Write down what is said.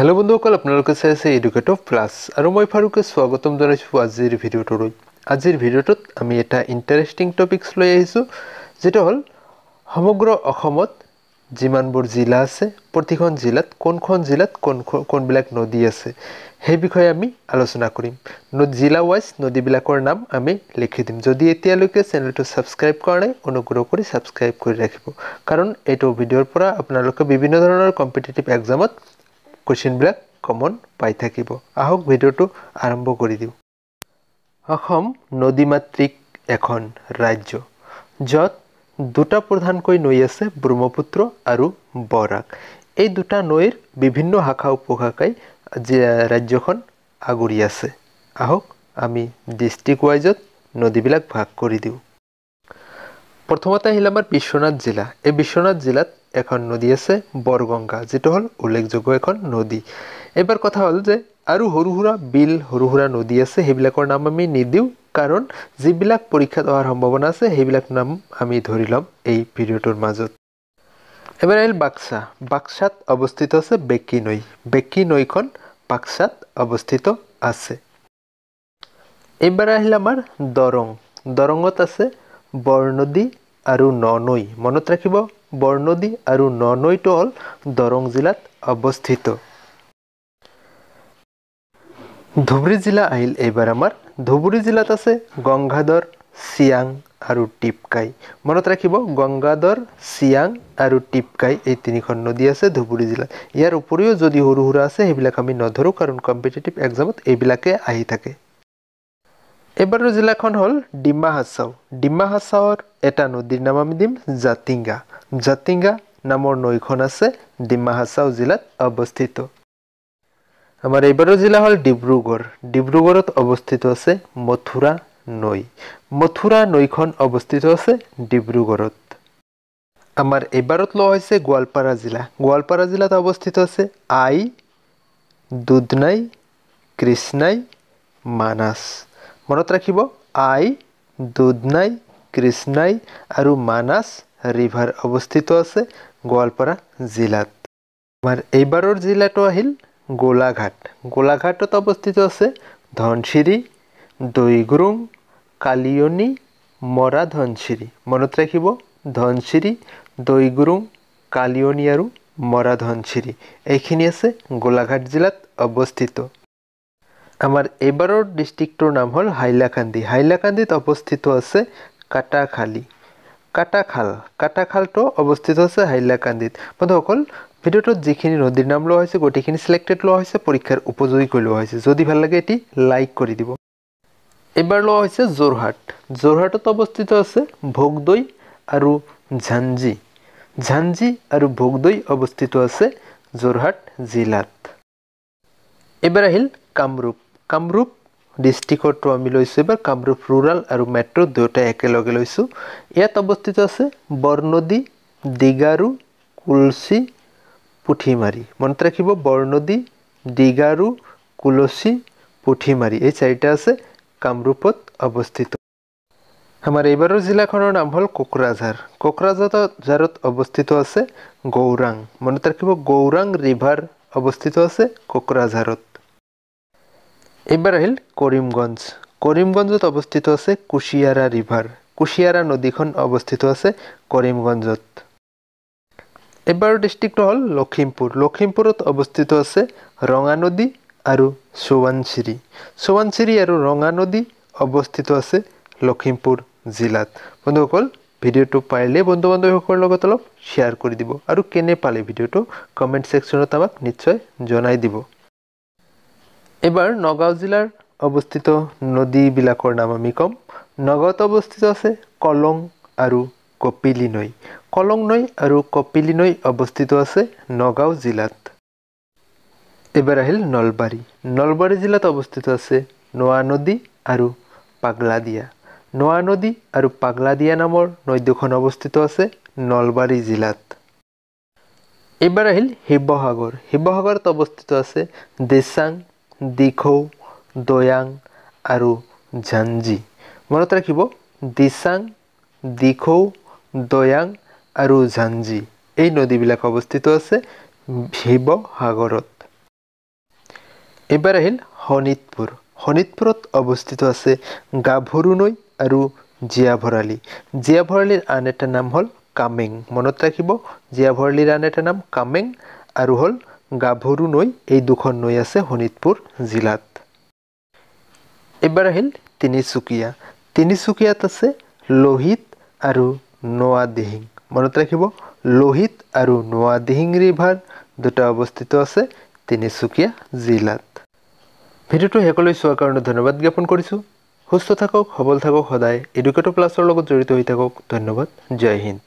hello' বন্ধুসকল আপোনালোকে চাই আছে এডুকেটভ ক্লাছ আৰু মই ফাৰুকে স্বাগতম জনাইছোঁ আজিৰ ভিডিঅ'টোলৈ আজিৰ ভিডিঅ'টোত আমি এটা ইণ্টাৰেষ্টিং টপিকছ লৈ আহিছোঁ যিটো হ'ল সমগ্ৰ অসমত যিমানবোৰ জিলা আছে প্ৰতিখন জিলাত কোনখন জিলাত কোন কোনবিলাক নদী আছে সেই বিষয়ে আমি আলোচনা কৰিম নদী জিলা ৱাইজ নদীবিলাকৰ নাম আমি লিখি দিম যদি এতিয়ালৈকে চেনেলটো ছাবস্ক্ৰাইব কৰা নাই অনুগ্ৰহ কৰি ছাবস্ক্ৰাইব কৰি ৰাখিব কাৰণ এইটো ভিডিঅ'ৰ পৰা আপোনালোকে বিভিন্ন ধৰণৰ কম্পিটিটিভ এক্সামত কুৱেশ্যন বিলাক কমন পাই থাকিব আহক ভিডিঅ'টো আৰম্ভ কৰি দিওঁ অসম নদীমাতৃক এখন ৰাজ্য য'ত দুটা প্ৰধানকৈ নৈ আছে ব্ৰহ্মপুত্ৰ আৰু বৰাক এই দুটা নৈৰ বিভিন্ন শাখা উপশাখাই যে ৰাজ্যখন আগুৰি আছে আহক আমি ডিষ্ট্ৰিক্ট ৱাইজত নদীবিলাক ভাগ কৰি দিওঁ প্ৰথমতে আহিল আমাৰ বিশ্বনাথ জিলা এই বিশ্বনাথ জিলাত এখন নদী আছে বরগঙ্গা যেটা হল উল্লেখযোগ্য এখন নদী এবার কথা হ'ল যে আৰু সৰু সুৰা বিল সৰু সুৰা নদী আছে সেইবিলাকৰ নাম আমি নিদিওঁ কাৰণ যিবিলাক পৰীক্ষাত অহাৰ সম্ভাৱনা আছে সেইবিলাক নাম আমি ধৰি ল'ম এই ভিডিঅ'টোৰ মাজত এবাৰ আহিল বাক্সা বাক্সাত অৱস্থিত আছে বেকী নৈ বেকি নৈখন বাক্সাত অৱস্থিত আছে এইবাৰ আহিল আমাৰ দৰং দৰঙত আছে বৰনদী আৰু ন নৈ মনত ৰাখিব বৰনদী আৰু ন নৈটো হ'ল দৰং জিলাত অৱস্থিত ধুবুৰী জিলা আহিল এইবাৰ আমাৰ ধুবুৰী জিলাত আছে গংগাধৰ চিয়াং আৰু টিপকাই মনত ৰাখিব গংগাধৰ চিয়াং আৰু টিপকাই এই তিনিখন নদী আছে ধুবুৰী জিলাত ইয়াৰ উপৰিও যদি সৰু সুৰা আছে সেইবিলাক আমি নধৰোঁ কাৰণ কম্পিটেটিভ এক্সামত এইবিলাকে আহি থাকে এইবাৰৰ জিলাখন হ'ল ডিমা হাছাও ডিমা হাছাওৰ এটা নদীৰ নাম আমি দিম জাতিংগা জাতিংগা নামৰ নৈখন আছে ডিমা হাছাও জিলাত অৱস্থিত আমাৰ এইবাৰৰ জিলা হ'ল ডিব্ৰুগড় ডিব্ৰুগড়ত অৱস্থিত আছে মথুৰা নৈ মথুৰা নৈখন অৱস্থিত আছে ডিব্ৰুগড়ত আমাৰ এইবাৰত লোৱা হৈছে গোৱালপাৰা জিলা গোৱালপাৰা জিলাত অৱস্থিত আছে আই দুধনাই কৃষ্ণাই মানাছ মনত ৰাখিব আই দুধনাই কৃষ্ণাই আৰু মানাস ৰিভাৰ অৱস্থিত আছে গোৱালপাৰা জিলাত আমাৰ এইবাৰৰ জিলাটো আহিল গোলাঘাট গোলাঘাটত অৱস্থিত আছে ধনশিৰি দৈগ্ৰুং কালিয়নী মৰা ধনশিৰি মনত ৰাখিব ধনশিৰি দৈগুৰুং কালিয়নি আৰু মৰা ধনশিৰি এইখিনি আছে গোলাঘাট জিলাত অৱস্থিত আমার এবাৰৰ ডিষ্ট্ৰিক্টটোৰ নাম হ'ল হাইলাকান্দি হাইলাকান্দিত অৱস্থিত আছে কাটাখালী কাটাখাল কাটাখালটো অৱস্থিত আছে হাইলাকান্দিত বন্ধুসকল ভিডিঅ'টোত যিখিনি নদীৰ নাম লোৱা হৈছে গোটেইখিনি চিলেক্টেড লোৱা হৈছে পৰীক্ষাৰ উপযোগী কৰি লোৱা হৈছে যদি ভাল লাগে এটি লাইক কৰি দিব এইবাৰ লোৱা হৈছে যোৰহাট যোৰহাটত অৱস্থিত আছে ভোগদৈ আৰু ঝাঞ্জি ঝাঞ্জি আৰু ভোগদৈ অৱস্থিত আছে যোৰহাট জিলাত এইবাৰ আহিল কামৰূপ কামৰূপ ডিষ্ট্ৰিক্টতো আমি লৈছোঁ এইবাৰ কামৰূপ ৰুৰেল আৰু মেট্ৰ' দুয়োটাই একেলগে লৈছোঁ ইয়াত অৱস্থিত আছে বৰনদী ডিগাৰু কুলচি পুঠিমাৰি মনত ৰাখিব বৰনদী ডিগাৰু কুলচি পুঠিমাৰি এই চাৰিটা আছে কামৰূপত অৱস্থিত আমাৰ এইবাৰৰ জিলাখনৰ নাম হ'ল কোকৰাঝাৰ কোকৰাঝাৰত অৱস্থিত আছে গৌৰাং মনত ৰাখিব গৌৰাং ৰিভাৰ অৱস্থিত আছে কোকৰাঝাৰত এবার আহিল করিমগঞ্জ করিমগঞ্জত অবস্থিত আছে কুশিয়ারা রিভার কুশিয়ারা নদীখন অবস্থিত আছে করিমগঞ্জত এবাৰৰ ডিষ্ট্ৰিক্টটো হ'ল লখিমপুৰ লখিমপুৰত অৱস্থিত আছে ৰঙানদী আৰু সোৱাণশিৰি সোৱাণশিৰি আৰু ৰঙা নদী অৱস্থিত আছে লখিমপুৰ জিলাত বন্ধুসকল ভিডিঅ'টো পাৰিলে বন্ধু বান্ধৱীসকলৰ লগত অলপ শ্বেয়াৰ কৰি দিব আৰু কেনে পালে ভিডিঅ'টো কমেণ্ট ছেকশ্যনত আমাক নিশ্চয় জনাই দিব এবাৰ নগাঁও জিলাৰ অৱস্থিত নদীবিলাকৰ নাম আমি ক'ম নগাঁৱত অৱস্থিত আছে কলং আৰু কপিলি নৈ কলং নৈ আৰু কপিলি নৈ অৱস্থিত আছে নগাঁও জিলাত এইবাৰ আহিল নলবাৰী নলবাৰী জিলাত অৱস্থিত আছে নোৱা নদী আৰু পাগলাদিয়া নোৱা নদী আৰু পাগলাদিয়া নামৰ নৈ দুখন অৱস্থিত আছে নলবাৰী জিলাত এইবাৰ আহিল শিৱসাগৰ শিৱসাগৰত অৱস্থিত আছে দেচাং দিখৌ দয়াং আৰু ঝাঞ্জি মনত ৰাখিব দিচাং দিখৌ দয়াং আৰু ঝাঞ্জি এই নদীবিলাক অৱস্থিত আছে শিৱসাগৰত এইবাৰ আহিল শোণিতপুৰ শোণিতপুৰত অৱস্থিত আছে গাভৰু নৈ আৰু জীয়া ভৰালি আন এটা নাম হ'ল কামেং মনত ৰাখিব জীয়া আন এটা নাম কামেং আৰু হ'ল গাভৰু নৈ এই দুখন নৈ আছে শোণিতপুৰ জিলাত এইবাৰ আহিল তিনিচুকীয়া তিনিচুকীয়াত আছে লোহিত আৰু নোৱা দিহিং মনত ৰাখিব লোহিত আৰু নোৱা দিহিং ৰিভাৰ দুটা অৱস্থিত আছে তিনিচুকীয়া জিলাত ভিডিঅ'টো শেষলৈ চোৱাৰ কাৰণে ধন্যবাদ জ্ঞাপন কৰিছোঁ সুস্থ থাকক সবল থাকক সদায় এডুকেটৰ প্লাছৰ লগত জড়িত হৈ থাকক ধন্যবাদ জয় হিন্দ